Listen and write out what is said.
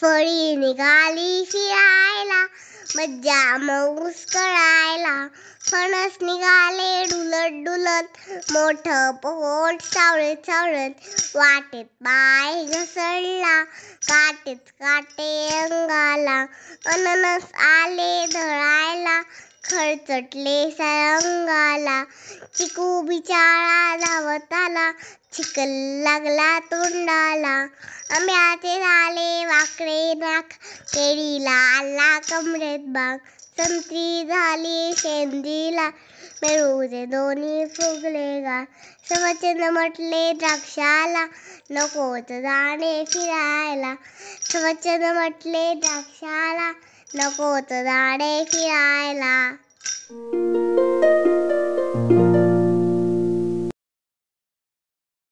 फळी निघाली शिरायला मज्जा मऊस कळायला फणस निघाले डुलत डुलत मोठ पोट चावळत चावळत वाटेत पाय घसळला काटेच काटे अंगाला अननस आले धळायला खरचटले सारंगाला चिकू बिचारा धावताला चिकल लागला तोंडाला आंब्याचे झाले वाकडे नाक केळीला आला कमरेत बाग संत्री झाली शेंदीला दे दोन्ही फुगले गा म्हटले द्राक्षाला नकोच जाणे फिरायला सवचंद म्हटले द्राक्षाला नको झाडे फिरायला